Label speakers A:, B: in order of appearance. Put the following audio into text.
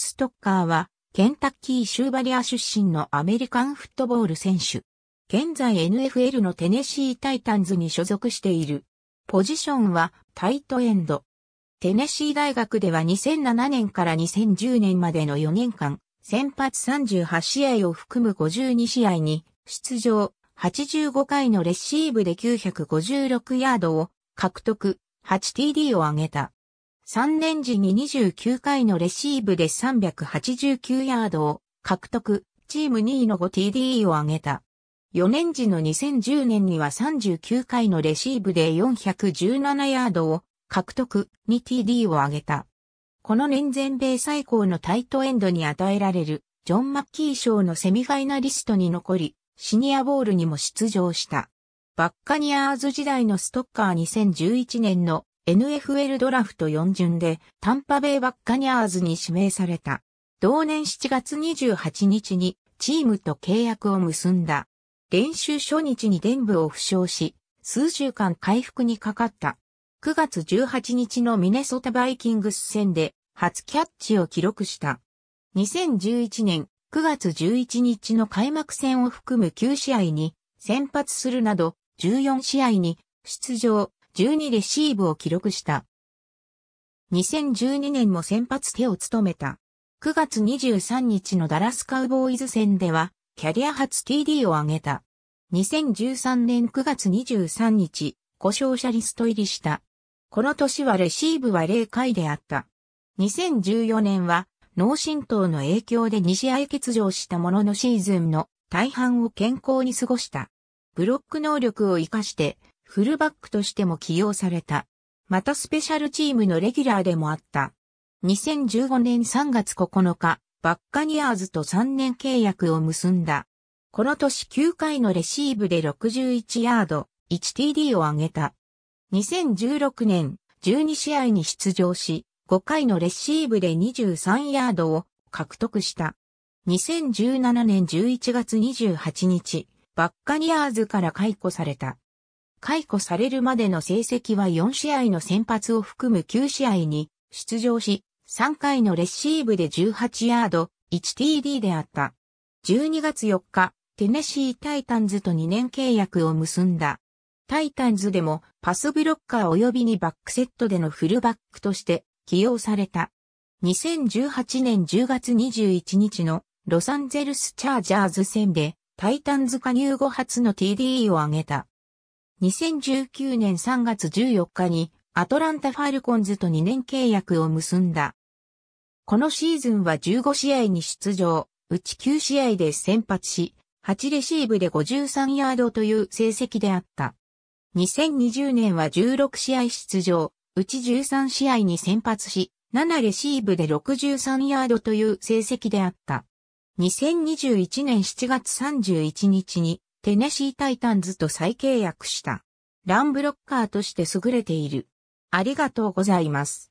A: ストッカーは、ケンタッキー州バリア出身のアメリカンフットボール選手。現在 NFL のテネシータイタンズに所属している。ポジションはタイトエンド。テネシー大学では2007年から2010年までの4年間、先発38試合を含む52試合に出場、85回のレシーブで956ヤードを獲得、8TD を挙げた。3年時に29回のレシーブで389ヤードを獲得、チーム2位の 5TD を挙げた。4年時の2010年には39回のレシーブで417ヤードを獲得、2TD を挙げた。この年全米最高のタイトエンドに与えられる、ジョン・マッキー賞のセミファイナリストに残り、シニアボールにも出場した。バッカニアーズ時代のストッカー2011年の NFL ドラフト4巡でタンパベイバッカニャーズに指名された。同年7月28日にチームと契約を結んだ。練習初日に伝部を負傷し、数週間回復にかかった。9月18日のミネソタバイキングス戦で初キャッチを記録した。2011年9月11日の開幕戦を含む9試合に先発するなど14試合に出場、12レシーブを記録した。2012年も先発手を務めた。9月23日のダラスカウボーイズ戦では、キャリア初 TD を挙げた。2013年9月23日、故障者リスト入りした。この年はレシーブは0回であった。2014年は、脳震盪の影響で2試合欠場したもののシーズンの大半を健康に過ごした。ブロック能力を活かして、フルバックとしても起用された。またスペシャルチームのレギュラーでもあった。2015年3月9日、バッカニアーズと3年契約を結んだ。この年9回のレシーブで61ヤード、1TD を挙げた。2016年、12試合に出場し、5回のレシーブで23ヤードを獲得した。2017年11月28日、バッカニアーズから解雇された。解雇されるまでの成績は4試合の先発を含む9試合に出場し、3回のレシーブで18ヤード、1TD であった。12月4日、テネシータイタンズと2年契約を結んだ。タイタンズでもパスブロッカー及びにバックセットでのフルバックとして起用された。2018年10月21日のロサンゼルスチャージャーズ戦でタイタンズ加入後初の TD を挙げた。2019年3月14日にアトランタ・ファルコンズと2年契約を結んだ。このシーズンは15試合に出場、うち9試合で先発し、8レシーブで53ヤードという成績であった。2020年は16試合出場、うち13試合に先発し、7レシーブで63ヤードという成績であった。2021年7月31日にテネシータイタンズと再契約した。ランブロッカーとして優れている。ありがとうございます。